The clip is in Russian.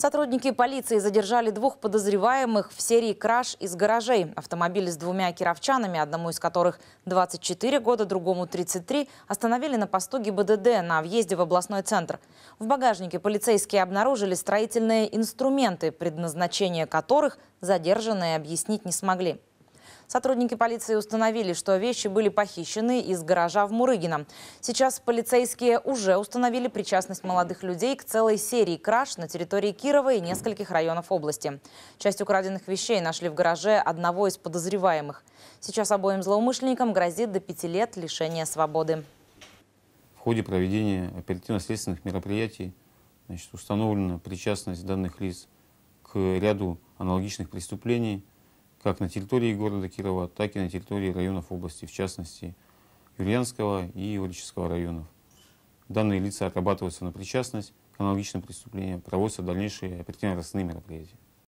Сотрудники полиции задержали двух подозреваемых в серии краж из гаражей. Автомобиль с двумя кировчанами, одному из которых 24 года, другому 33, остановили на посту ГИБДД на въезде в областной центр. В багажнике полицейские обнаружили строительные инструменты, предназначение которых задержанные объяснить не смогли. Сотрудники полиции установили, что вещи были похищены из гаража в Мурыгино. Сейчас полицейские уже установили причастность молодых людей к целой серии краж на территории Кирова и нескольких районов области. Часть украденных вещей нашли в гараже одного из подозреваемых. Сейчас обоим злоумышленникам грозит до пяти лет лишения свободы. В ходе проведения оперативно-следственных мероприятий значит, установлена причастность данных лиц к ряду аналогичных преступлений – как на территории города Кирова, так и на территории районов области, в частности Юльянского и Урического районов. Данные лица отрабатываются на причастность к аналогичным преступлениям, проводятся дальнейшие оперативно-розыскные мероприятия.